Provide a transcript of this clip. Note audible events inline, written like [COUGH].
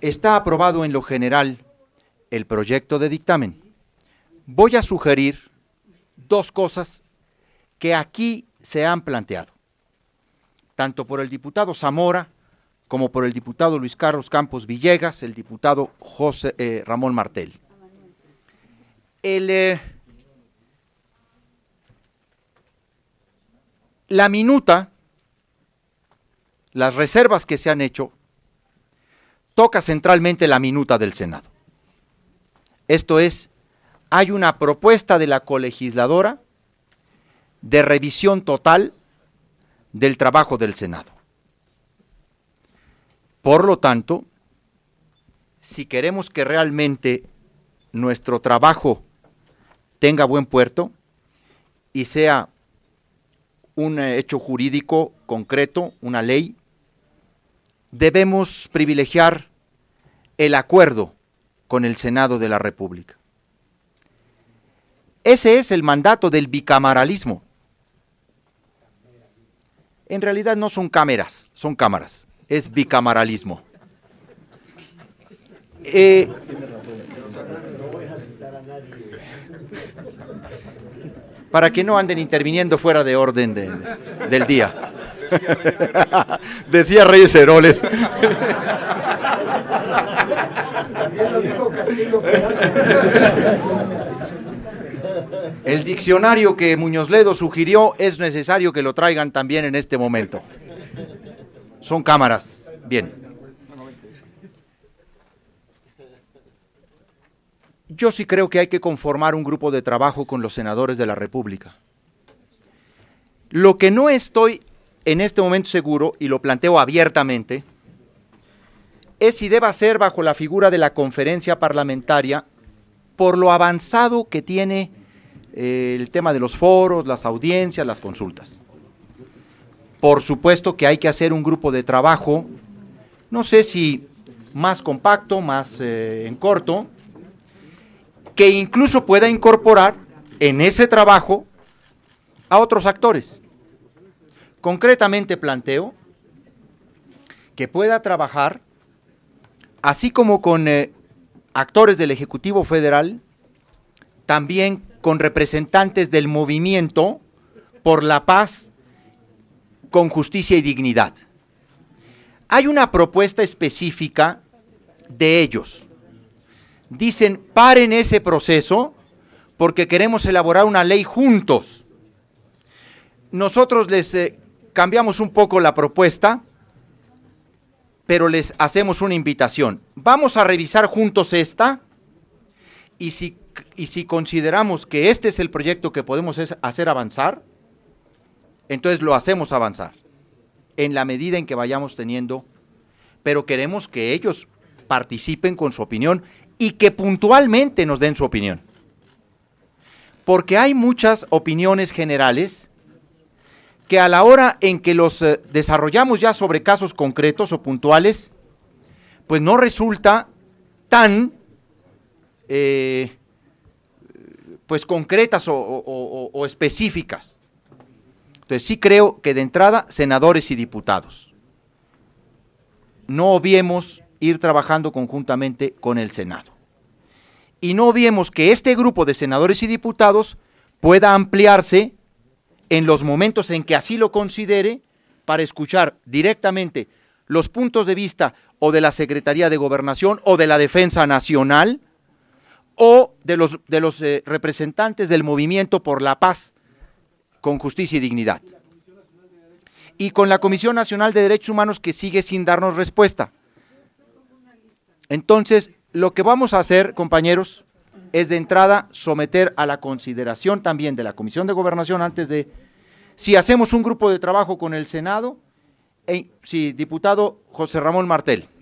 Está aprobado en lo general el proyecto de dictamen. Voy a sugerir dos cosas que aquí se han planteado, tanto por el diputado Zamora como por el diputado Luis Carlos Campos Villegas, el diputado José eh, Ramón Martel. Eh, la minuta, las reservas que se han hecho, toca centralmente la minuta del Senado. Esto es, hay una propuesta de la colegisladora de revisión total del trabajo del Senado. Por lo tanto, si queremos que realmente nuestro trabajo tenga buen puerto y sea un hecho jurídico concreto, una ley, debemos privilegiar el acuerdo con el Senado de la República. Ese es el mandato del bicameralismo. En realidad no son cámaras, son cámaras. Es bicameralismo. Eh, para que no anden interviniendo fuera de orden del día. [LAUGHS] Decía Reyes Heroles. El diccionario que Muñoz Ledo sugirió es necesario que lo traigan también en este momento. Son cámaras. Bien. Yo sí creo que hay que conformar un grupo de trabajo con los senadores de la República. Lo que no estoy en este momento seguro, y lo planteo abiertamente, es y deba ser bajo la figura de la conferencia parlamentaria por lo avanzado que tiene eh, el tema de los foros, las audiencias, las consultas. Por supuesto que hay que hacer un grupo de trabajo, no sé si más compacto, más eh, en corto, que incluso pueda incorporar en ese trabajo a otros actores. Concretamente planteo que pueda trabajar así como con eh, actores del Ejecutivo Federal, también con representantes del movimiento por la paz, con justicia y dignidad. Hay una propuesta específica de ellos. Dicen, paren ese proceso porque queremos elaborar una ley juntos. Nosotros les eh, cambiamos un poco la propuesta pero les hacemos una invitación. Vamos a revisar juntos esta y si, y si consideramos que este es el proyecto que podemos hacer avanzar, entonces lo hacemos avanzar en la medida en que vayamos teniendo, pero queremos que ellos participen con su opinión y que puntualmente nos den su opinión. Porque hay muchas opiniones generales que a la hora en que los eh, desarrollamos ya sobre casos concretos o puntuales, pues no resulta tan eh, pues concretas o, o específicas. Entonces sí creo que de entrada, senadores y diputados, no obviemos ir trabajando conjuntamente con el Senado. Y no obviemos que este grupo de senadores y diputados pueda ampliarse en los momentos en que así lo considere para escuchar directamente los puntos de vista o de la Secretaría de Gobernación o de la Defensa Nacional o de los, eh, representantes del movimiento por la paz con justicia y dignidad. Y con la Comisión Nacional de Derechos Humanos que sigue sin darnos respuesta. Entonces, lo que vamos a hacer, compañeros, es de entrada someter a la consideración también de la Comisión de Gobernación antes de, si hacemos un grupo de trabajo con el Senado, e, sí, diputado José Ramón Martel,